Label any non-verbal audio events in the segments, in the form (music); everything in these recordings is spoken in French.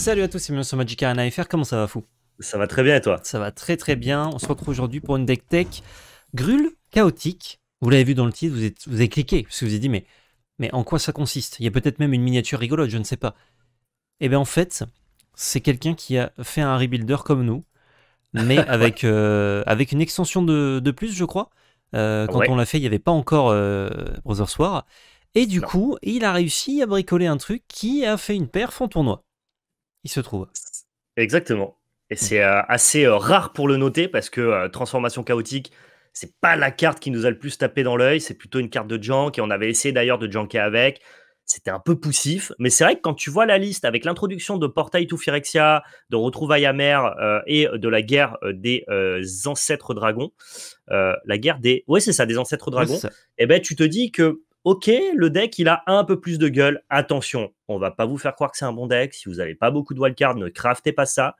Salut à tous, c'est sur Arena FR, comment ça va fou Ça va très bien et toi Ça va très très bien, on se retrouve aujourd'hui pour une deck tech grule chaotique. Vous l'avez vu dans le titre, vous, avez cliqué, parce que vous avez dit mais, mais en quoi ça consiste Il y a peut-être même une miniature rigolote, je ne sais pas. Et eh bien en fait, c'est quelqu'un qui a fait un rebuilder comme nous, mais (laughs) avec, euh, avec une extension de, plus je crois. Euh, quand on l'a fait, il n'y avait pas encore euh, Brother Soir. Et du coup, il a réussi à bricoler un truc qui a fait une paire en tournoi il se trouve. Exactement. Et c'est euh, assez euh, rare pour le noter parce que euh, Transformation Chaotique, c'est pas la carte qui nous a le plus tapé dans l'œil, c'est plutôt une carte de junk et on avait essayé d'ailleurs de junker avec. C'était un peu poussif, mais c'est vrai que quand tu vois la liste avec l'introduction de Portail to Phyrexia, de Retrouvailles amères et de la guerre des ancêtres dragons, la guerre des. Ouais, c'est ça, des ancêtres dragons. et eh ben tu te dis que Ok, le deck, il a un peu plus de gueule. Attention, on va pas vous faire croire que c'est un bon deck. Si vous n'avez pas beaucoup de wildcards, ne craftez pas ça.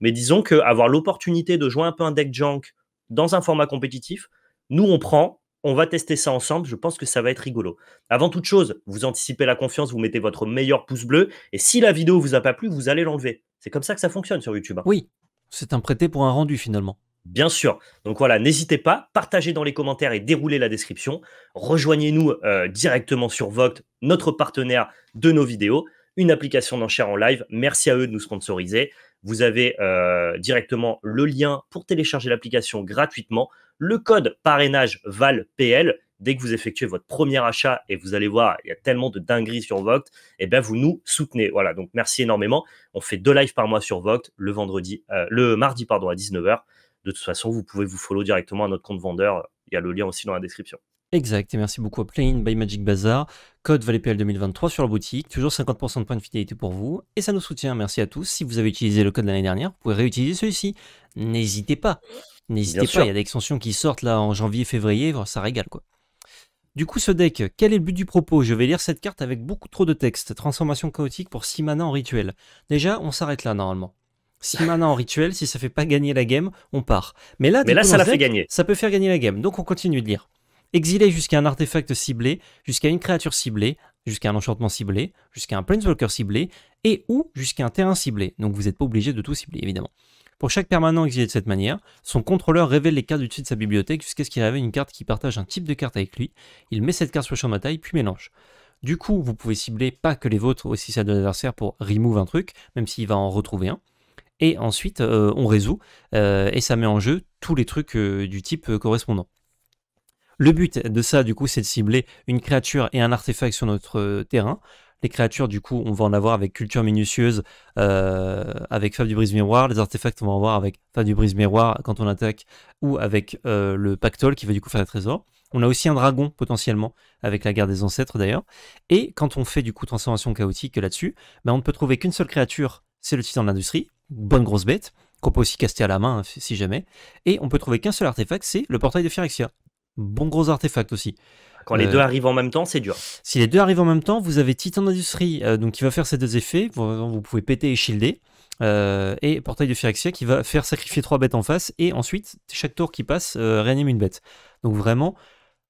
Mais disons qu'avoir l'opportunité de jouer un peu un deck junk dans un format compétitif, nous, on prend, on va tester ça ensemble. Je pense que ça va être rigolo. Avant toute chose, vous anticipez la confiance, vous mettez votre meilleur pouce bleu. Et si la vidéo vous a pas plu, vous allez l'enlever. C'est comme ça que ça fonctionne sur YouTube. Hein. Oui, c'est un prêté pour un rendu finalement bien sûr. Donc voilà, n'hésitez pas, partagez dans les commentaires et déroulez la description. Rejoignez-nous euh, directement sur Voct, notre partenaire de nos vidéos, une application d'enchères en live. Merci à eux de nous sponsoriser. Vous avez euh, directement le lien pour télécharger l'application gratuitement, le code parrainage VALPL. Dès que vous effectuez votre premier achat et vous allez voir, il y a tellement de dingueries sur Voct, et eh bien vous nous soutenez. Voilà, donc merci énormément. On fait deux lives par mois sur Voct, le vendredi, euh, le mardi pardon à 19h de toute façon, vous pouvez vous follow directement à notre compte vendeur. Il y a le lien aussi dans la description. Exact, et merci beaucoup à Plain by Magic Bazaar, code ValetPL 2023 sur la boutique, toujours 50% de points de fidélité pour vous, et ça nous soutient, merci à tous. Si vous avez utilisé le code l'année dernière, vous pouvez réutiliser celui-ci, n'hésitez pas, n'hésitez pas, il y a des extensions qui sortent là en janvier, février, ça régale quoi. Du coup, ce deck, quel est le but du propos Je vais lire cette carte avec beaucoup trop de texte. Transformation chaotique pour 6 manas en rituel. Déjà, on s'arrête là normalement. Si maintenant en rituel, si ça fait pas gagner la game, on part. Mais là, ça la fait gagner. Ça peut faire gagner la game, donc on continue de lire. Exilé jusqu'à un artefact ciblé, jusqu'à une créature ciblée, jusqu'à un enchantement ciblé, jusqu'à un planeswalker ciblé, et ou jusqu'à un terrain ciblé. Donc vous n'êtes pas obligé de tout cibler, évidemment. Pour chaque permanent exilé de cette manière, son contrôleur révèle les cartes du dessus de sa bibliothèque jusqu'à ce qu'il révèle une carte qui partage un type de carte avec lui. Il met cette carte sur le champ de bataille, puis mélange. Du coup, vous pouvez cibler pas que les vôtres, aussi celles de l'adversaire pour remove un truc, même s'il va en retrouver un et ensuite euh, on résout euh, et ça met en jeu tous les trucs euh, du type correspondant. Le but de ça, du coup, c'est de cibler une créature et un artefact sur notre terrain. Les créatures, du coup, on va en avoir avec Culture Minutieuse, avec Fab du Brise Miroir. Les artefacts, on va en avoir avec Fab du Brise Miroir quand on attaque, ou avec le Pactole qui va du coup faire le trésor. On a aussi un dragon potentiellement, avec la guerre des ancêtres d'ailleurs. Et quand on fait du coup transformation chaotique là-dessus, ben, on ne peut trouver qu'une seule créature, c'est le titan de l'industrie bonne grosse bête, qu'on peut aussi caster à la main hein, si jamais. Et on peut trouver qu'un seul artefact, c'est le portail de Phyrexia. Bon gros artefact aussi. Quand les euh, deux arrivent en même temps, c'est dur. Si les deux arrivent en même temps, vous avez Titan d'Industrie euh, donc qui va faire ces deux effets. Vous, pouvez péter et shielder. Euh, et Portail de Phyrexia qui va faire sacrifier trois bêtes en face. Et ensuite, chaque tour qui passe, réanime une bête. Donc vraiment,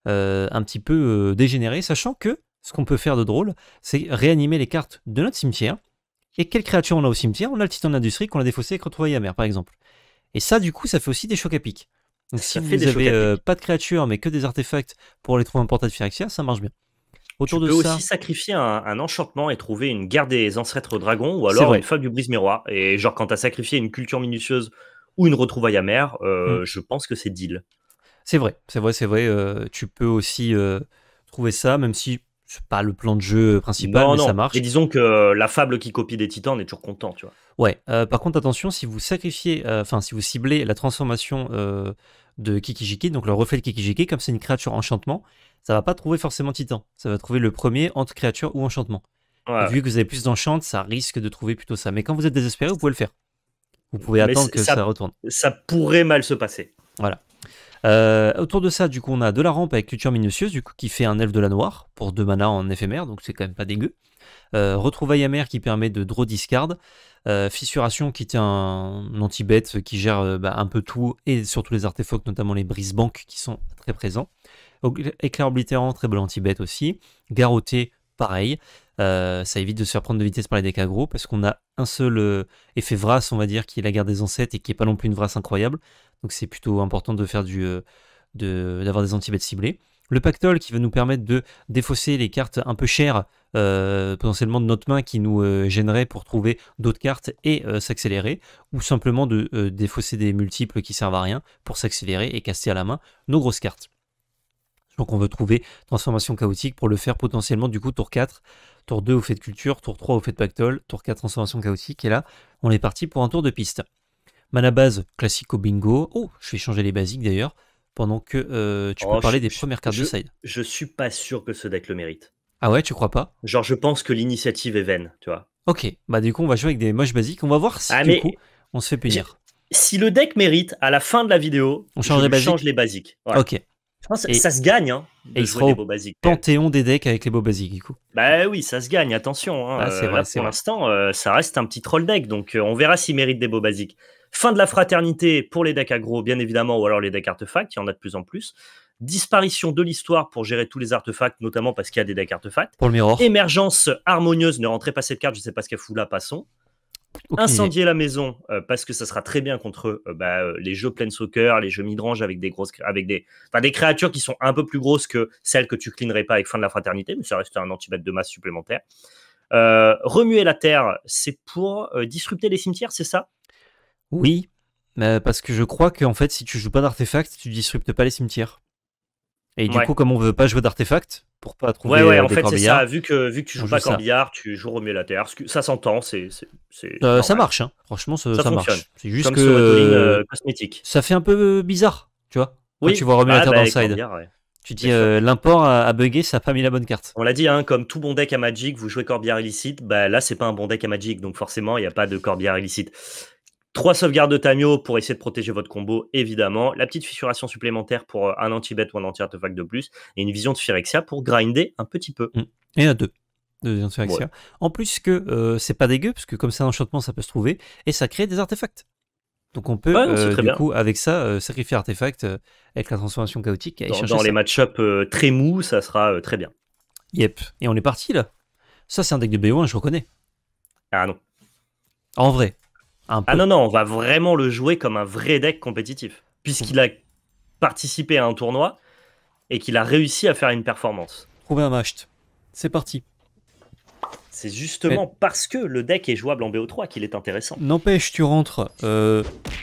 un petit peu dégénéré. Sachant que ce qu'on peut faire de drôle, c'est réanimer les cartes de notre cimetière et quelle créature on a au cimetière On a le titan de l'industrie qu'on a défaussé et retrouvé à mer, par exemple. Et ça, du coup, ça fait aussi des chocs à pic. Donc si vous n'avez euh, pas de créatures, mais que des artefacts pour aller trouver un portail de Phyrexia, ça marche bien. Autour tu de peux aussi sacrifier un, enchantement et trouver une guerre des ancêtres dragons ou alors une fable du brise-miroir. Et genre, quand tu as sacrifié une culture minutieuse ou une retrouvaille amère, euh, mm. je pense que c'est deal. C'est vrai, c'est vrai, c'est vrai. Euh, tu peux aussi trouver ça, même si c'est pas le plan de jeu principal, mais ça marche. Et disons que euh, la fable qui copie des titans, on est toujours content, tu vois. Ouais. Euh, par contre, attention, si vous sacrifiez, euh, enfin, si vous ciblez la transformation de Kikijiki, donc le reflet de Kikijiki, comme c'est une créature enchantement, ça va pas trouver forcément titan. Ça va trouver le premier entre créature ou enchantement. Vu que vous avez plus d'enchant, ça risque de trouver plutôt ça. Mais quand vous êtes désespéré, vous pouvez le faire. Vous pouvez attendre que ça, ça retourne. Ça pourrait mal se passer. Voilà. Euh, autour de ça, du coup, on a de la rampe avec culture minutieuse, du coup, qui fait un elfe de la noire pour deux mana en éphémère, donc c'est quand même pas dégueu. Euh, retrouvaille amère qui permet de draw discard. Euh, fissuration qui est un, anti-bête qui gère bah, un peu tout et surtout les artefacts, notamment les banques qui sont très présents. Éclair oblitérant, très bon anti-bête aussi. Garoté pareil. Euh, ça évite de se faire prendre de vitesse par les decks gros parce qu'on a un seul euh, effet vrasse on va dire, qui est la guerre des ancêtres et qui est pas non plus une vrasse incroyable. Donc c'est plutôt important de faire du, euh, d'avoir des anti-bêtes ciblées. Le pactole qui va nous permettre de défausser les cartes un peu chères, potentiellement de notre main, qui nous gênerait pour trouver d'autres cartes et s'accélérer, ou simplement de défausser des multiples qui servent à rien pour s'accélérer et casser à la main nos grosses cartes. Donc on veut trouver transformation chaotique pour le faire potentiellement du coup tour 4 tour 2 au fait de culture, tour 3 au fait de pactole, tour 4 transformation chaotique, et là, on est parti pour un tour de piste. Mana base, classico bingo. Oh, je vais changer les basiques d'ailleurs, pendant que euh, tu oh, peux parler des premières cartes de side. Je suis pas sûr que ce deck le mérite. Ah ouais, tu crois pas Genre, je pense que l'initiative est vaine, tu vois. Ok, bah du coup, on va jouer avec des moches basiques, on va voir si ah, du coup, on se fait punir. Si le deck mérite, à la fin de la vidéo, on change, je les, basiques. change les basiques. Ok. Hein, et, ça se gagne. Hein, de il panthéon des decks avec les beaux basiques, du coup. Bah oui, ça se gagne, attention. Hein, ah, euh, vrai, pour l'instant, euh, ça reste un petit troll deck, donc euh, on verra s'il mérite des beaux basiques Fin de la fraternité pour les decks aggro, bien évidemment, ou alors les decks artefacts, il y en a de plus en plus. Disparition de l'histoire pour gérer tous les artefacts, notamment parce qu'il y a des decks artefacts. Pour le Émergence harmonieuse, ne rentrez pas cette carte, je ne sais pas ce qu'elle fout là, passons. Incendier la maison, euh, parce que ça sera très bien contre euh, bah, euh, les jeux plein soccer, les jeux midrange avec des grosses avec des, des créatures qui sont un peu plus grosses que celles que tu cleanerais pas avec fin de la fraternité, mais ça reste un anti de masse supplémentaire. remuer la terre, c'est pour disrupter les cimetières, c'est ça Oui, parce que je crois qu'en fait, si tu joues pas d'artefacts, tu disruptes pas les cimetières. Et du coup, comme on veut pas jouer d'artefacts, pour pas trouver. Ouais, ouais, euh, en fait, c'est ça. Vu que, vu que tu joues pas corbillard, tu joues parce que Ça s'entend, c'est. Euh, ça marche, hein. franchement, ça, marche. C'est juste que. Euh, cosmétique. Ça fait un peu bizarre, tu vois. Oui. tu vois ah, bah, terre Side. Tu dis l'import a, buggé, ça n'a pas mis la bonne carte. On l'a dit, hein, comme tout bon deck à Magic, vous jouez Corbière illicite, bah là c'est pas un bon deck à Magic, donc forcément il n'y a pas de Corbière illicite. Trois sauvegardes de Tamio pour essayer de protéger votre combo, évidemment. La petite fissuration supplémentaire pour euh, un anti bête ou un anti-artefact de plus. Et une vision de Phyrexia pour grinder un petit peu. Mm. Et à deux. De vision de Phyrexia. En plus que euh, c'est pas dégueu, parce que comme c'est un enchantement, ça peut se trouver. Et ça crée des artefacts. Donc on peut, euh, du coup, avec ça, sacrifier artefacts avec la transformation chaotique. Et dans, dans les match-up très mous, ça sera très bien. Yep. Et on est parti là. Ça, c'est un deck de BO1, hein, je reconnais. Ah non. En vrai, ah non, non, on va vraiment le jouer comme un vrai deck compétitif, puisqu'il a participé à un tournoi et qu'il a réussi à faire une performance. un match c'est parti. C'est justement parce que le deck est jouable en BO3 qu'il est intéressant. N'empêche, tu rentres euh,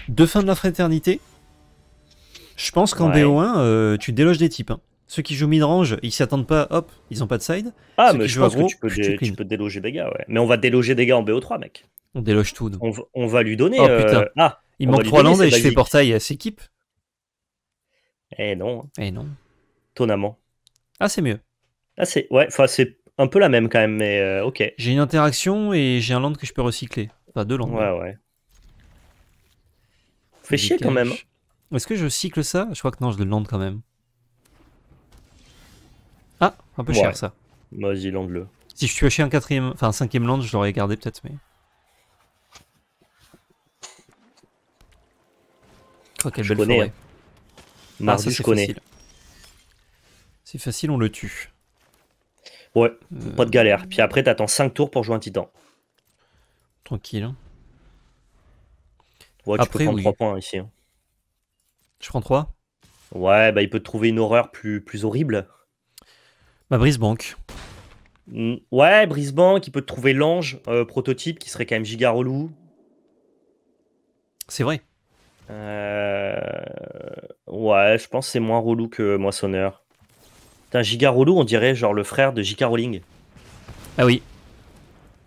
de fin de la fraternité. Je pense qu'en BO1, euh, tu déloges des types. Hein. Ceux qui jouent mid-range, ils s'attendent pas, hop, ils ont pas de side. Ah, mais je pense que tu peux, peux déloger des gars, ouais. Mais on va déloger des gars en BO3, mec. On déloge tout. On, va lui donner. Oh, euh, putain. Ah, il manque landes et je fais portail à ses équipes Eh non. Eh non. Tonnamment. Ah, c'est mieux. Ah, c'est ouais, c'est un peu la même quand même, mais euh, ok. J'ai une interaction et j'ai un land que je peux recycler. Enfin, deux landes Ouais, ouais. Fait chier quand même. Est-ce que je cycle ça Je crois que non, je le lande quand même. Ah, un peu cher ça. Vas-y, lande-le. Si je suis acheté un quatrième, enfin un cinquième land, je l'aurais gardé peut-être, mais. je connais. Hein. Ah, je connais. C'est facile, on le tue. Ouais, euh, pas de galère. Puis après, t'attends 5 tours pour jouer un titan. Tranquille. Ouais, tu après, peux 3 points ici. Hein. Je prends 3 Ouais, bah il peut te trouver une horreur plus, plus horrible. Ma bah, Brisebank. ouais, Brisebank, il peut te trouver l'ange euh, prototype qui serait quand même giga relou. C'est vrai. Euh, ouais, je pense c'est moins relou que Moissonneur. un Giga relou, on dirait genre le frère de Giga Rowling. Ah oui.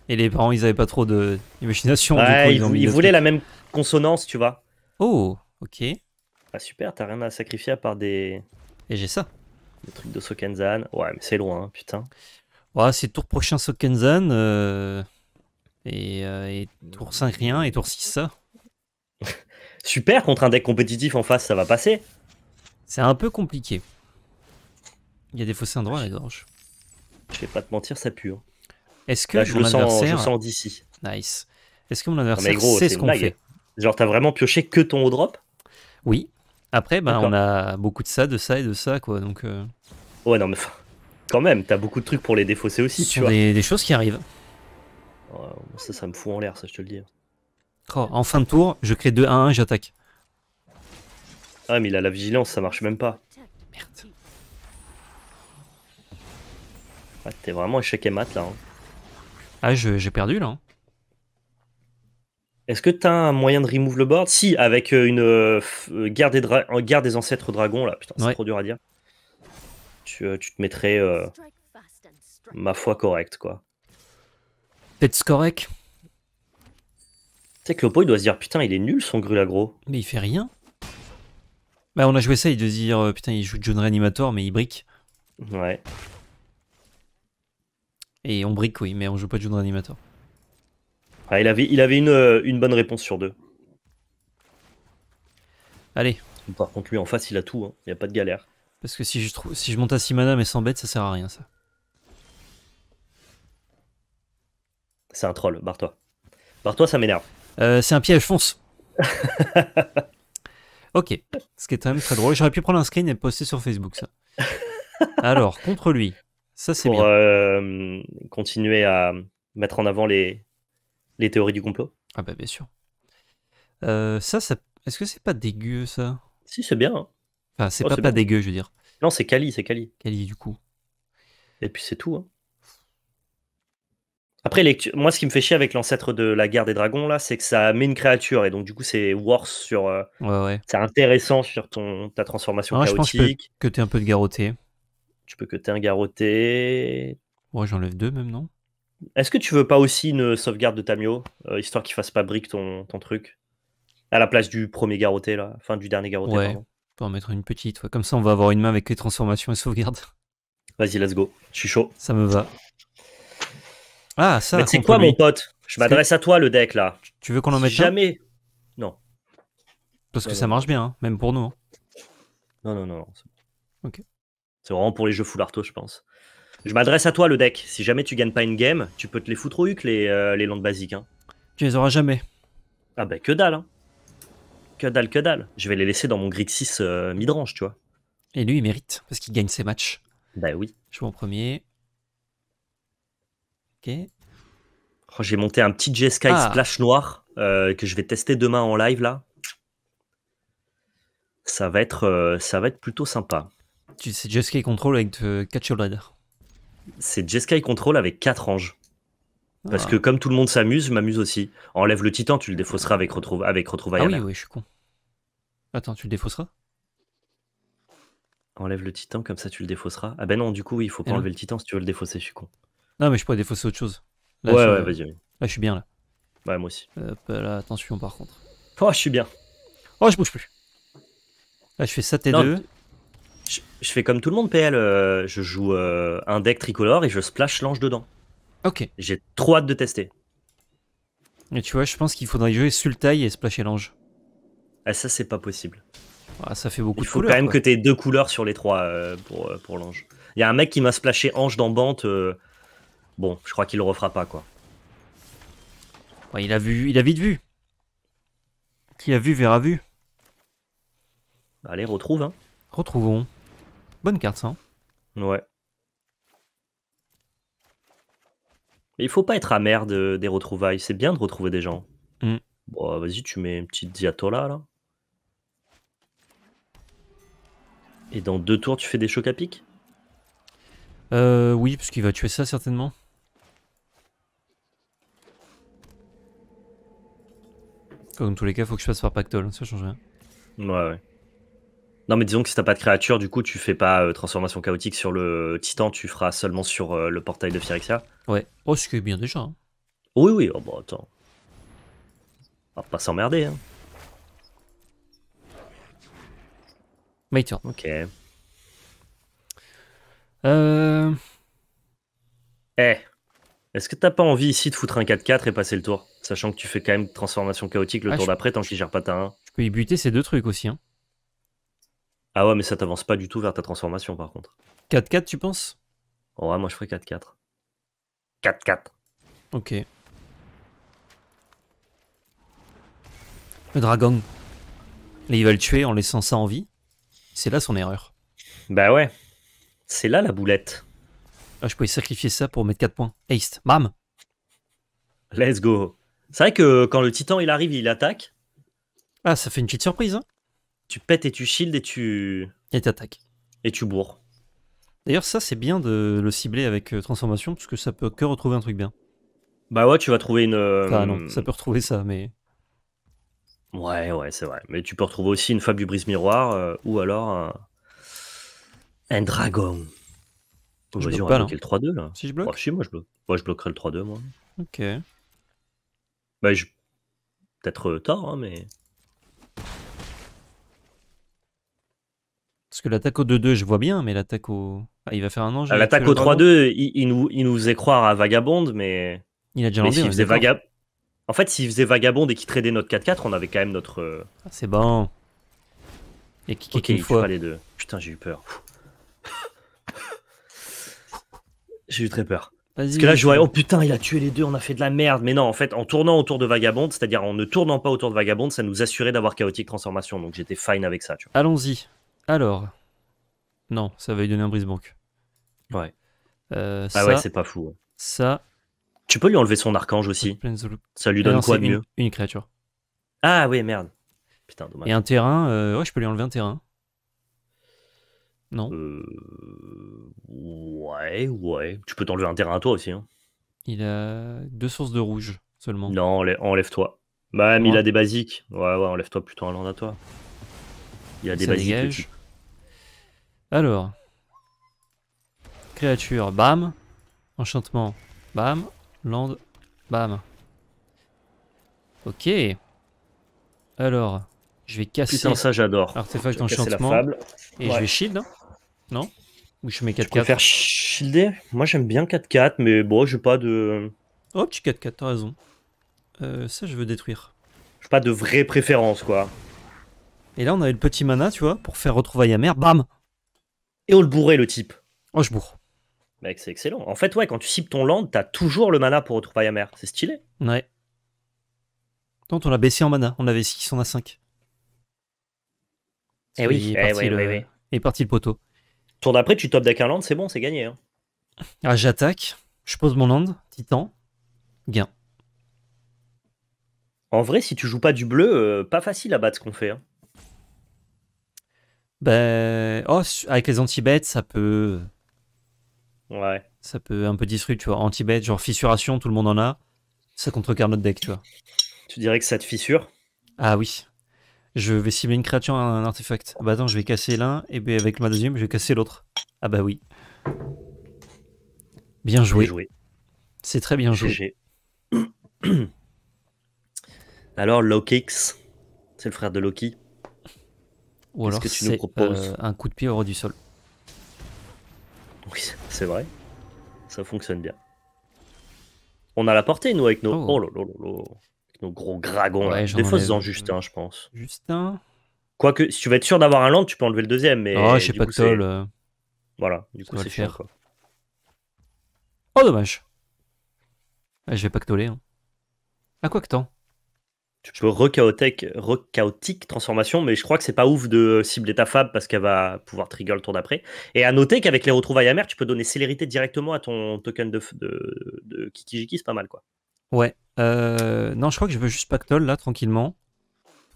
Et les parents, ils avaient pas trop d'imagination Ouais, ils, voulaient la même consonance, tu vois. Oh, ok. Ah super, t'as rien à sacrifier à part des. Et j'ai ça. le truc de Sokenzan. Ouais, mais c'est loin, hein, putain. Ouais, c'est tour prochain Sokenzan. Euh, et, euh, et, tour 5 rien, et tour 6 ça. (laughs) super contre un deck compétitif en face, ça va passer. C'est un peu compliqué. Il y a des fossés endroits à la gorge. Je vais pas te mentir, ça pue. Hein. Est-ce que je le sens, d'ici. Nice. Est-ce que mon adversaire sait ce qu'on fait Genre, t'as vraiment pioché que ton haut drop Oui. Après, ben, on a beaucoup de ça, de ça et de ça, quoi. Donc. Euh. Ouais, non, mais quand même, t'as beaucoup de trucs pour les défausser aussi, tu Des, des choses qui arrivent. Ça, ça me fout en l'air, ça, je te le dis en fin de tour, je crée 2 1 1, j'attaque. Ah, mais il a la vigilance, ça marche même pas. Merde. Ah, t'es vraiment échec et mat là. Hein. Ah, j'ai perdu là. Hein. Est-ce que t'as un moyen de remove le board Si, avec euh, une euh, euh, Garde des garde des ancêtres dragons là. Putain, c'est trop dur à dire. Tu, tu te mettrais, ma foi, correcte, quoi. peut correct sais que il doit se dire putain, il est nul son Grulagro. Mais il fait rien. Bah, on a joué ça, il doit se dire euh, putain, il joue John Reanimator, mais il brique. Ouais. Et on brique, oui, mais on joue pas John Reanimator. Ah, il avait, il avait euh, une, bonne réponse sur deux. Allez. Par contre, lui en face, il a tout, hein. il n'y a pas de galère. Parce que si je, si je monte à 6 mana mais sans bête, ça sert à rien ça. C'est un troll, barre-toi. Barre-toi, ça m'énerve. Euh, c'est un piège, fonce. (laughs) ok, ce qui est quand même très drôle. J'aurais pu prendre un screen et poster sur Facebook ça. Alors, contre lui, ça c'est bien. Pour euh, continuer à mettre en avant les, les théories du complot. Ah bah bien sûr. Euh, ça, ça... est-ce que c'est pas dégueu ça Si, c'est bien. Hein. Enfin, c'est oh, pas, pas dégueu, je veux dire. Non, c'est Kali, c'est Kali. Kali, du coup Et puis c'est tout. hein. Après, moi, ce qui me fait chier avec l'ancêtre de la guerre des dragons, là, c'est que ça met une créature, et donc du coup, c'est worse sur. Euh, ouais, ouais. C'est intéressant sur ton... ta transformation ah, Je pense que, que t'es un peu de garroté. Tu peux que t'es un garroté. Ouais, j'enlève deux même, non Est-ce que tu veux pas aussi une sauvegarde de Tamio, euh, histoire qu'il fasse pas brique ton, truc À la place du premier garroté là. Enfin, du dernier garroté, ouais. Pardon. Pour en mettre une petite, comme ça on va avoir une main avec les transformations et sauvegardes. Vas-y, let's go. Je suis chaud. Ça me va. Ah, ça. Mais c'est quoi, mon pote Je m'adresse à toi, le deck, là. Tu veux qu'on en mette Jamais. Non. Parce que ça marche bien, hein, même pour nous. Hein. Non, non, non. non. Ok. C'est vraiment pour les jeux full arto, je pense. Je m'adresse à toi, le deck. Si jamais tu gagnes pas une game, tu peux te les foutre au huc, les, euh, les landes basiques. Hein. Tu les auras jamais. Ah bah que dalle. Hein. Que dalle, que dalle. Je vais les laisser dans mon grid 6 euh, midrange, tu vois. Et lui, il mérite, parce qu'il gagne ses matchs. Bah oui. Je joue en premier. Oh, j'ai monté un petit J-Sky ah. Splash noir euh, que je vais tester demain en live là. Ça va être, euh, ça va être plutôt sympa. C'est J-Sky Control avec 4 euh, riders C'est J-Sky Control avec 4 anges. Ah. Parce que comme tout le monde s'amuse, je m'amuse aussi. Enlève le titan, tu le défausseras avec, retrouve, avec Ah oui, oui, je suis con. Attends, tu le défausseras Enlève le titan, comme ça tu le défausseras. Ah ben non, du coup, il faut pas enlever le titan si tu veux le défausser, je suis con. Non, mais je pourrais défausser autre chose. ouais, ouais, vas-y. Là, je suis bien, là. Ouais, moi aussi. attention, par contre. Oh, je suis bien. Oh, je bouge plus. Là, je fais ça, T2. Je, fais comme tout le monde, PL. Euh, je joue euh, un deck tricolore et je splash l'ange dedans. Ok. J'ai trop hâte de tester. Et tu vois, je pense qu'il faudrait jouer Sultai et splasher l'ange. Ah, ça, c'est pas possible. Ah, ça fait beaucoup de couleurs. Il faut quand même que tu deux couleurs sur les trois euh, pour, pour l'ange. Il y a un mec qui m'a splashé ange dans Bante Bon, je crois qu'il le refera pas, quoi. il a vu, il a vite vu. Qui a vu, verra vu. Allez, retrouve, hein. Retrouvons. Bonne carte, ça. Hein. Ouais. il faut pas être amer des retrouvailles. C'est bien de retrouver des gens. Mm. Bon, vas-y, tu mets une petite diatola, là. Et dans deux tours, tu fais des chocs à pic euh, oui, parce qu'il va tuer ça certainement. Comme tous les cas, faut que je passe par Pactol, ça change rien. Ouais, ouais. Non, mais disons que si t'as pas de créature, du coup, tu fais pas euh, transformation chaotique sur le titan, tu feras seulement sur euh, le portail de Phyrexia. Ouais. Oh, ce qui est bien déjà. Hein. Oui, oui, oh, bon, attends. On va pas s'emmerder. Hein. Ok. Euh... Eh, est-ce que t'as pas envie ici de foutre un 4-4 et passer le tour Sachant que tu fais quand même transformation chaotique le ah, tour d'après tant que tu gères pas ta 1. Je peux y buter ces deux trucs aussi. Hein. Ah ouais, mais ça t'avance pas du tout vers ta transformation par contre. 4-4, tu penses Ouais, moi je ferais 4-4. 4-4. Ok. Le dragon. Et il va le tuer en laissant ça en vie. C'est là son erreur. Bah ouais. C'est là la boulette. Ah, je pouvais sacrifier ça pour mettre 4 points. Haste. Bam. Let's go. C'est vrai que quand le titan il arrive, il attaque. Ah, ça fait une petite surprise. Hein. Tu pètes et tu shield et tu. Et t'attaques. Et tu bourres. D'ailleurs, ça c'est bien de le cibler avec euh, transformation parce que ça peut que retrouver un truc bien. Bah ouais, tu vas trouver une. Euh, ah non, ça peut retrouver ça, mais. Ouais, ouais, c'est vrai. Mais tu peux retrouver aussi une fable du brise-miroir euh, ou alors un, dragon. Je bloque bloquer le 3-2 là. Si je bloque oh, moi je je bloquerai le 3-2 moi. Ok. Bah, Peut-être euh, tort, hein, mais... Parce que l'attaque au 2-2, je vois bien, mais l'attaque au... Ah, il va faire un ange. Ah, l'attaque au 3-2, il, nous, il nous faisait croire à vagabonde, mais... Il a déjà mais faisait En fait, s'il faisait vagabonde et qu'il tradait notre 4-4, on avait quand même notre... Euh, ah, C'est bon. Et qui okay, les deux. Putain, j'ai eu peur. (laughs) j'ai eu très peur. Parce que là, je vois, oh putain, il a tué les deux, on a fait de la merde. Mais non, en fait, en tournant autour de Vagabond, c'est-à-dire en ne tournant pas autour de Vagabond, ça nous assurait d'avoir chaotique transformation. Donc j'étais fine avec ça. Tu vois. Allons-y. Alors. Non, ça va lui donner un brise-banque. Ouais. Euh, ah ouais, c'est pas fou. Ça. Tu peux lui enlever son archange aussi. Ça lui donne quoi de mieux une, créature. Ah oui, merde. Putain, dommage. Et un terrain, euh, ouais, je peux lui enlever un terrain. Non. Euh, ouais, ouais. Tu peux t'enlever un terrain à toi aussi. Hein. Il a deux sources de rouge seulement. Non, enlève-toi. Bam, il a des basiques. Ouais, ouais, enlève-toi plutôt un land à toi. Il a des basiques. Alors. Créature, bam. Enchantement, bam. Land, bam. Ok. Alors, je vais casser. ça j'adore. Artefact d'enchantement Et je vais shield. Hein. Non Ou je mets 4-4 Je préfère shielder. Moi, j'aime bien 4-4, mais bon, j'ai pas de. Oh, petit 4-4, t'as raison. Euh, ça, je veux détruire. J'ai pas de vraie préférence, quoi. Et là, on avait le petit mana, tu vois, pour faire retrouver Yammer, Bam Et on le bourrait, le type. Oh, je bourre. Mec, c'est excellent. En fait, ouais, quand tu cibles ton land, t'as toujours le mana pour retrouver Yammer. C'est stylé. Ouais. Tant on l'a baissé en mana. On avait 6, on a 5. Eh oui, est eh ouais, est parti le poteau. Tour d'après, tu top deck un land, c'est bon, c'est gagné. Hein. Ah, J'attaque, je pose mon land, titan, gain. En vrai, si tu joues pas du bleu, euh, pas facile à battre ce qu'on fait. Hein. Ben, oh, avec les anti-bêtes, ça peut. Ouais. Ça peut un peu distruire. tu vois. anti genre fissuration, tout le monde en a. Ça contrecarre notre deck, tu vois. Tu dirais que ça te fissure Ah oui. Je vais cibler une créature à un artefact. Ah bah attends, je vais casser l'un, et ben, avec ma deuxième, je vais casser l'autre. Ah bah oui. Bien joué. C'est très bien joué. (clears throat) Alors, Lokix, c'est le frère de Loki. Ou alors, c'est euh, un coup de pied au hors du sol. Oui, c'est vrai. Ça fonctionne bien. On a la portée, nous, avec nos... Oh, là oh, là nos gros dragons. des fois, en Justin, je pense. Justin Quoique, si tu veux être sûr d'avoir un land, tu peux enlever le deuxième. Mais oh, je sais pas que euh, Voilà, du coup, c'est cher Oh, dommage. Ah, je vais pas toller. Hein. À quoi que tant Tu peux rechaotique transformation, mais je crois que c'est pas ouf de cibler ta fab parce qu'elle va pouvoir trigger le tour d'après. Et à noter qu'avec les retrouvailles amères, tu peux donner célérité directement à ton token de, de, de Kikijiki, c'est pas mal quoi. Ouais. Euh, non, je crois que je veux juste Pactol là, tranquillement.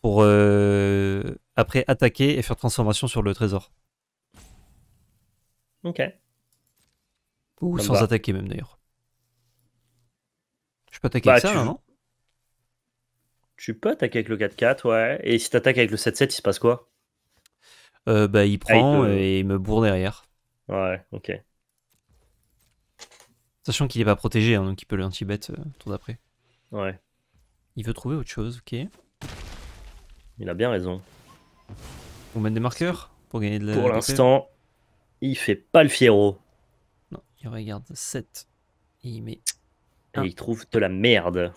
Pour euh, après attaquer et faire transformation sur le trésor. Ok. Ou sans attaquer même d'ailleurs. Je peux attaquer bah, avec ça, non Tu peux attaquer avec le 4-4, ouais. Et si t'attaques avec le 7-7, il se passe quoi euh, Bah, il ah, prend et il me bourre derrière. Ouais, ok. Sachant qu'il est pas protégé, hein, donc il peut l'anti-bet bête euh, tout d'après. Ouais. Il veut trouver autre chose, ok. Il a bien raison. On met des marqueurs pour gagner de la. Pour l'instant, il fait pas le fierro. Non, il regarde 7. Et il met. Et il trouve de la merde.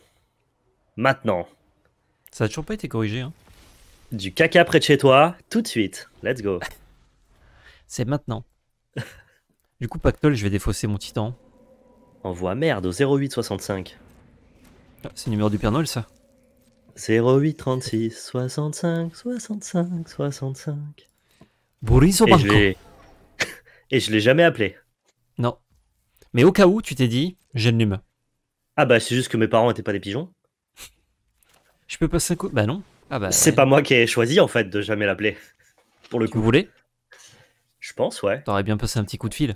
Maintenant. Ça a toujours pas été corrigé. Hein. Du caca près de chez toi, tout de suite. Let's go. (laughs) C'est maintenant. (laughs) du coup, Pactol, je vais défausser mon titan. Envoie merde au 0865. Ah, c'est le numéro du Père Noël, ça 08 36 65 65 65. au Et je l'ai jamais appelé. Non. Mais au cas où, tu t'es dit, j'ai le numéro. Ah bah c'est juste que mes parents étaient pas des pigeons. (laughs) Je peux passer un coup Bah non. Ah bah, c'est pas moi qui ai choisi en fait de jamais l'appeler. (laughs) Pour le coup. Vous voulez Je pense, ouais. T'aurais bien passé un petit coup de fil.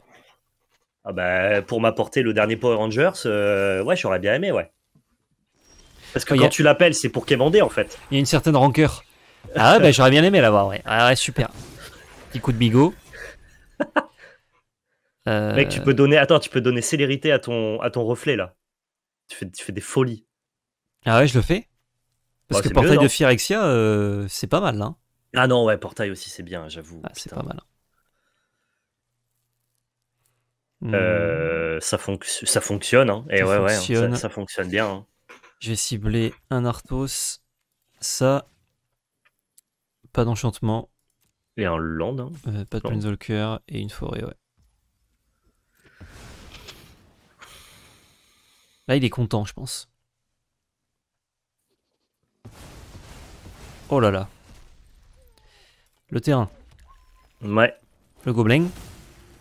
Ah bah, pour m'apporter le dernier Power Rangers, euh, ouais, j'aurais bien aimé, ouais. Parce que quand tu l'appelles, c'est pour quémander en fait. Il y a une certaine rancœur. Ah bah, j'aurais bien aimé l'avoir, ouais. Ah ouais, super. Petit coup de bigot. (laughs) Euh, Mec, tu peux donner, attends, tu peux donner célérité à ton, à ton reflet là. Tu fais, tu fais des folies. Ah ouais, je le fais. Parce bah, que portail de Phyrexia, euh, c'est pas mal là. Hein. Ah non, ouais, portail aussi, c'est bien, j'avoue. Ah, c'est pas mal. Euh, ça, fonctionne, hein. ça ouais, hein, fonctionne. ça, fonctionne bien. J'ai hein. Je vais cibler un Arthos, ça, pas d'enchantement. Et un land. Euh, pas de Planeswalker et une forêt, ouais. Là, il est content, je pense. Oh là là. Le terrain. Ouais. Le gobelin.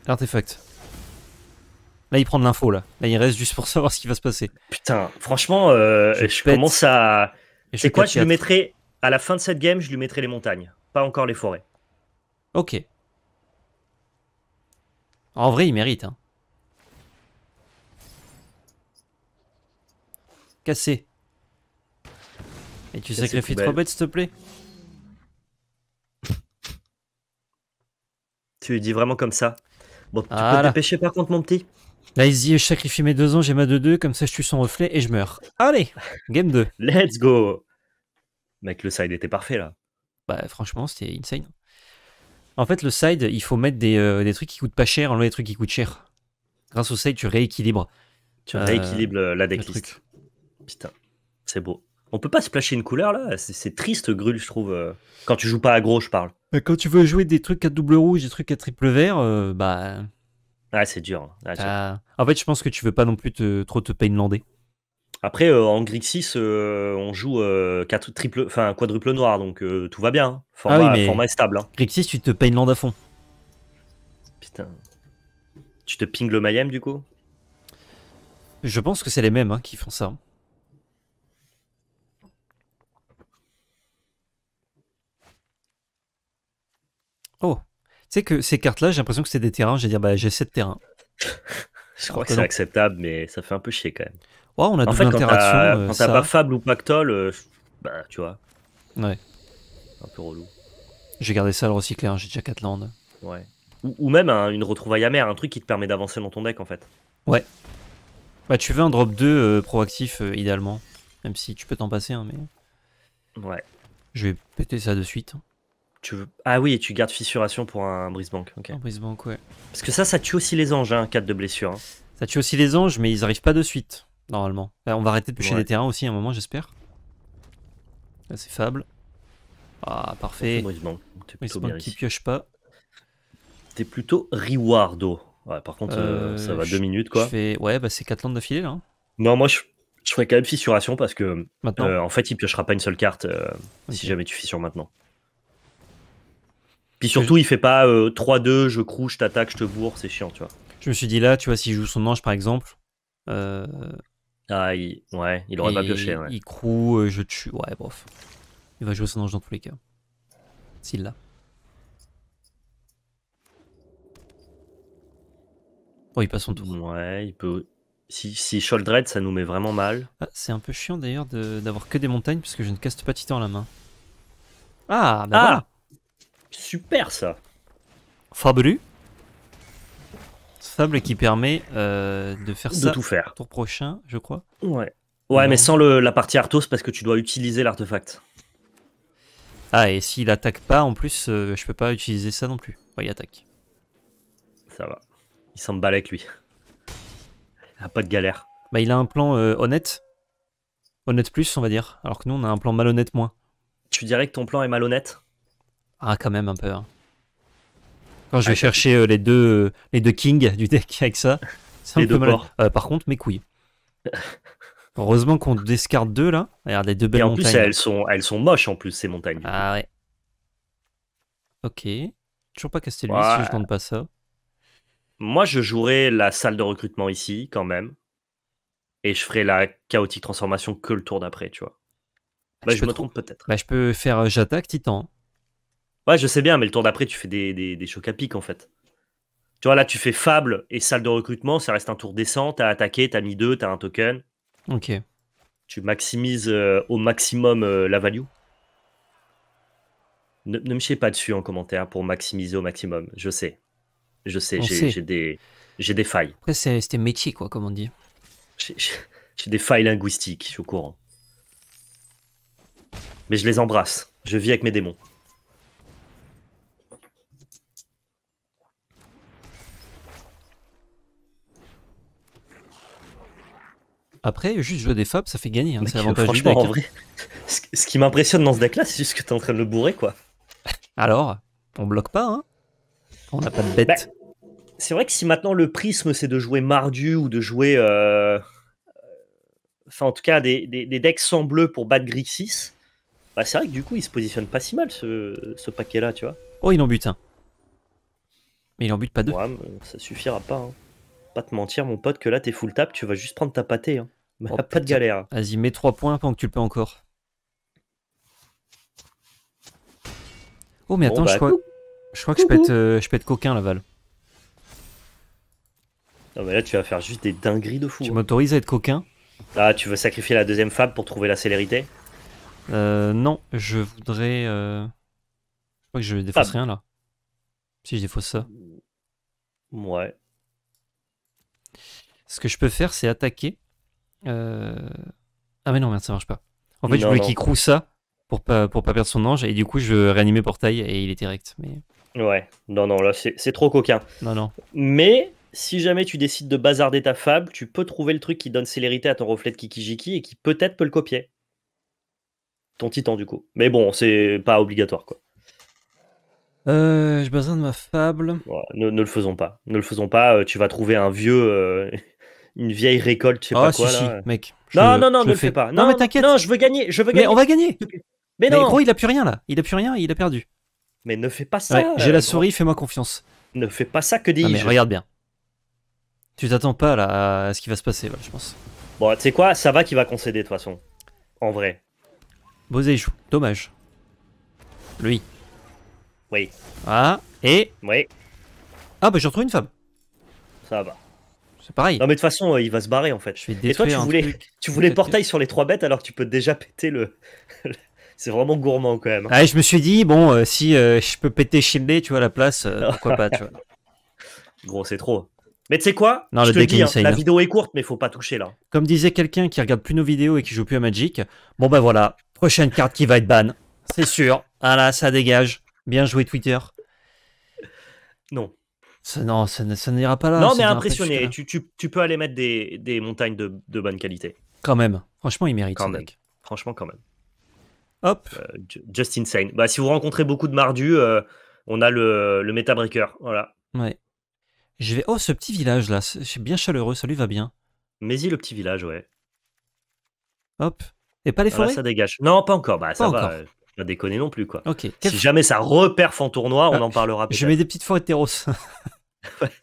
L'artefact. Là, il prend de l'info, là. Là, il reste juste pour (laughs) savoir ce qui va se passer. Putain, franchement, euh, je, commence à. C'est quoi Je lui mettrai. À la fin de cette game, je lui mettrai les montagnes, pas encore les forêts. Ok. En vrai, il mérite. Hein. Cassé. Et tu sacrifies trois bêtes, s'il te plaît Tu dis vraiment comme ça. Bon, tu peux te dépêcher par contre, mon petit Là, il je sacrifie mes deux ans, j'ai ma 2-2, comme ça je tue son reflet et je meurs. Allez, game 2. Let's go. Mec, le side était parfait là. Bah, franchement, c'était insane. En fait, le side, il faut mettre des, euh, trucs qui coûtent pas cher, enlever des trucs qui coûtent cher. Grâce au side, tu rééquilibres. Tu rééquilibres euh, la euh, decklist. Putain, c'est beau. On peut pas se splasher une couleur là C'est triste, Grul, je trouve. Quand tu joues pas à gros, je parle. Bah, quand tu veux jouer des trucs à double rouge, des trucs à triple vert, bah ah, c'est hein. dur. En fait, je pense que tu veux pas non plus te, trop te painlander. Après, euh, en grixis 6, euh, on joue euh, quatre triple, enfin, quadruple noir, donc tout va bien. Hein. Format, ah stable. Hein. tu te painlandes à fond. Putain. Tu te ping le Mayhem du coup Je pense que c'est les mêmes hein, qui font ça. Tu sais que ces cartes-là, j'ai l'impression que c'est des terrains. J'ai dire, bah, j'ai 7 terrains. (laughs) Je crois que c'est acceptable, mais ça fait un peu chier quand même. Ouais, on a en fait, quand t'as euh, pas Fable ou Pactol, euh, bah, tu vois. Ouais. Un peu relou. J'ai gardé ça le recycler, hein, j'ai déjà 4 landes. Ouais. Ou, même une retrouvaille amère, un truc qui te permet d'avancer dans ton deck en fait. Ouais. Bah, tu veux un drop 2 euh, proactif idéalement. Même si tu peux t'en passer, hein, mais. Ouais. Je vais péter ça de suite. Ah oui, et tu gardes fissuration pour un brise ouais. Parce que ça, ça tue aussi les anges, hein, 4 de blessure. Hein. Ça tue aussi les anges, mais ils arrivent pas de suite, normalement. on va arrêter de piocher des terrains aussi à un moment, j'espère. Là, c'est fable. Ah, parfait. Brise-banque qui pioche pas. T'es plutôt Riwardo. Ouais, par contre, euh, euh, ça va 2 minutes, quoi. Ouais, bah c'est 4 landes d'affilée, là. Hein. Non, moi, je, je ferai quand même fissuration parce que. Euh, en fait, il piochera pas une seule carte si jamais tu fissures maintenant. Puis surtout, il fait pas 3-2, euh, je crouche, je t'attaque, je te bourre, c'est chiant, tu vois. Je me suis dit là, tu vois, s'il joue son ange par exemple. Euh, ah, ouais, il aurait pas pioché. Ouais. Il croue, euh, je tue. Ouais, bref. Il va jouer son ange dans tous les cas. S'il l'a. Oh, il passe son tour. Ouais, il peut. Si, si Sholdred, ça nous met vraiment mal. Ah, c'est un peu chiant d'ailleurs d'avoir que des montagnes parce que je ne caste pas Titan à la main. Ah, bah ah Super ça. Fabru. Fable qui permet euh, de faire ça tout faire. tour prochain, je crois. Ouais. Ouais, mais sans la partie Arthos parce que tu dois utiliser l'artefact. Ah, et s'il attaque pas, en plus, euh, je peux pas utiliser ça non plus. Ouais, il attaque. Ça va. Il s'en bat avec lui. Il a pas de galère. Bah, il a un plan euh, honnête. Honnête plus, on va dire. Alors que nous, on a un plan malhonnête moins. Tu dirais que ton plan est malhonnête ah, quand même un peu. Hein. Quand je vais ah, chercher euh, les, deux, euh, les deux kings du deck avec ça, c'est un peu mal. Euh, par contre, mes couilles. (laughs) Heureusement qu'on descarte deux là. Ah, regarde les deux belles Et en plus, elles sont, elles sont moches en plus, ces montagnes. Ah ouais. Ok. Toujours pas casté lui si je tente pas ça. Moi, je jouerai la salle de recrutement ici quand même. Et je ferai la chaotique transformation que le tour d'après, tu vois. Bah, bah, je, me trompe peut-être. Bah, je peux faire j'attaque titan. Ouais, je sais bien, mais le tour d'après, tu fais des, chocs à pic en fait. Tu vois, là, tu fais fable et salle de recrutement, ça reste un tour décent. T'as attaqué, t'as mis deux, t'as un token. Ok. Tu maximises euh, au maximum euh, la value. Ne, me chiez pas dessus en commentaire pour maximiser au maximum. Je sais. Je sais, j'ai des, des failles. Après, c'était métier, quoi, comme on dit. J'ai des failles linguistiques, je suis au courant. Mais je les embrasse. Je vis avec mes démons. Après, juste jouer des fables, ça fait gagner. Hein, franchement, en vrai, (laughs) ce qui m'impressionne dans ce deck-là, c'est juste que tu es en train de le bourrer, quoi. Alors, on bloque pas, hein On n'a pas de bête. Bah, c'est vrai que si maintenant le prisme, c'est de jouer Mardu ou de jouer. Euh, enfin, en tout cas, des, decks sans bleu pour battre Grixis, bah, c'est vrai que du coup, il se positionne pas si mal, ce, paquet-là, tu vois. Oh, il en bute un. Mais il en bute pas deux. ça suffira pas. Hein. Pas te mentir, mon pote, que là, t'es full tap, tu vas juste prendre ta pâtée. Hein. Bah, oh, pas de galère. Vas-y, mets 3 points pendant que tu le peux encore. Oh, mais attends, bah, je, crois... que je peux être je être coquin, Laval. Non, mais là, tu vas faire juste des dingueries de fou. Tu hein. m'autorises à être coquin Ah, tu veux sacrifier la deuxième fable pour trouver la célérité euh, Non, je voudrais. Euh, je crois que je défausse ah. rien là. Si je défausse ça. Ouais. Ce que je peux faire, c'est attaquer. Euh, ah mais non, merde, ça marche pas. En fait, je voulais qu'il croue ça pour pas, pour pas perdre son ange, et du coup, je réanimais Portail et il était rect. Mais... Ouais, non, non, là, c'est trop coquin. Non, non. Mais si jamais tu décides de bazarder ta fable, tu peux trouver le truc qui donne célérité à ton reflet de Kikijiki et qui peut-être peut le copier. Ton titan, du coup. Mais bon, c'est pas obligatoire, quoi. Euh, j'ai besoin de ma fable. ne, le faisons pas. Ne le faisons pas. Euh, tu vas trouver un vieux, euh, une vieille récolte, je sais ah, pas quoi. mec. non, non, non, ne le fais pas. Non, mais t'inquiète. Non, je veux gagner, je veux gagner. Mais on va gagner. Mais non. Mais gros, il a plus rien là. Il a plus rien, il a perdu. Mais ne fais pas ça. J'ai la souris, fais-moi confiance. Ne fais pas ça que dis-je. mais regarde bien. Tu t'attends pas là à ce qui va se passer, je pense. Bon, tu sais quoi, ça va qu'il va concéder de toute façon. En vrai. Bosé joue, dommage. Lui. Oui. Ah, et. Oui. Ah, bah j'ai retrouvé une femme. Ça va. C'est pareil. Non, mais de toute façon, euh, il va se barrer en fait. Et toi, (laughs) tu voulais, portail sur les trois bêtes alors tu peux déjà péter (laughs) le. c'est vraiment gourmand quand même. Ah, je me suis dit, bon, euh, si euh, je peux péter Shieldé, tu vois, la place, pourquoi pas, tu vois. (laughs) Gros, c'est trop. Mais tu sais quoi non, le hein, la hein. vidéo est courte, mais faut pas toucher là. Comme disait quelqu'un qui regarde plus nos vidéos et qui joue plus à Magic, bon ben bah, voilà, prochaine carte qui va être ban, c'est sûr. Ah là, ça dégage. Bien joué Twitter. Non. Ça, non, ça, n'ira pas là. Non, mais impressionné. Tu, peux aller mettre des, montagnes de, bonne qualité. Quand même. Franchement, il mérite. Quand même. Mec. Franchement, quand même. Hop. Euh, just insane. Bah, si vous rencontrez beaucoup de mardus, euh, on a le, le Meta Voilà. Ouais. Je vais. Oh, ce petit village là, c'est bien chaleureux, ça lui va bien. Mais y le petit village, ouais. Hop. Et pas les ah bah, forêts. ça dégage. Non, pas encore. Bah, pas ça encore. va. Euh, pas déconner non plus, quoi. Si jamais ça repère tournoi, on ah, en parlera. Je mets des petites forêts de (laughs)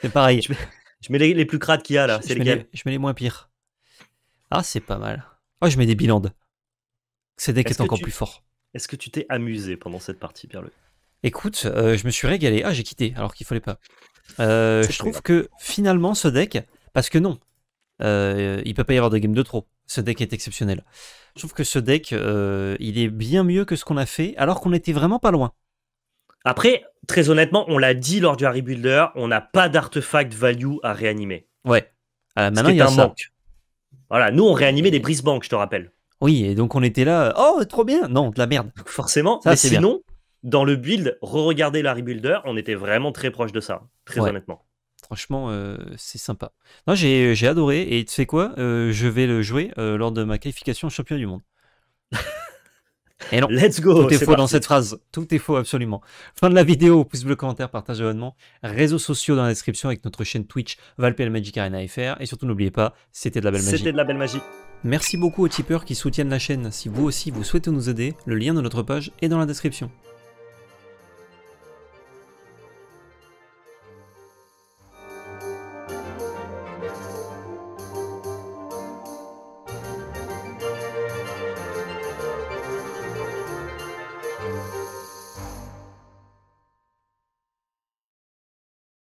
c'est pareil. Je mets, les, plus crades qu'il y a là, c'est les, Je mets les moins pires. Ah, c'est pas mal. Oh, je mets des bilandes. ce deck est, encore plus fort. Est-ce que tu t'es amusé pendant cette partie, Pierre-Le Écoute, euh, je me suis régalé. Ah, j'ai quitté alors qu'il fallait pas. Euh, je trouve que finalement, ce deck, parce que non, euh, il peut pas y avoir de game de trop. Ce deck est exceptionnel. Je trouve que ce deck, euh, il est bien mieux que ce qu'on a fait, alors qu'on n'était vraiment pas loin. Après, très honnêtement, on l'a dit lors du Harry Builder, on n'a pas d'artefact value à réanimer. Ouais. Ah, maintenant, il y a un ça. Voilà, nous, on réanimait des brise je te rappelle. Oui, et donc on était là, oh, trop bien Non, de la merde. (laughs) forcément, mais sinon, dans le build, re-regarder Harry Builder, on était vraiment très proche de ça, très honnêtement. Franchement, euh, c'est sympa. Non, j'ai adoré, et tu sais quoi euh, Je vais le jouer euh, lors de ma qualification champion du monde. (laughs) Et non, let's go. Tout est, faux dans cette phrase. Tout est faux, absolument. Fin de la vidéo, pouce bleu, commentaire, partage, abonnement. Réseaux sociaux dans la description avec notre chaîne Twitch Valpel Magic Arena FR. Et surtout, n'oubliez pas, c'était de la belle magie. C'était de la belle magie. Merci beaucoup aux tipeurs qui soutiennent la chaîne. Si vous aussi vous souhaitez nous aider, le lien de notre page est dans la description.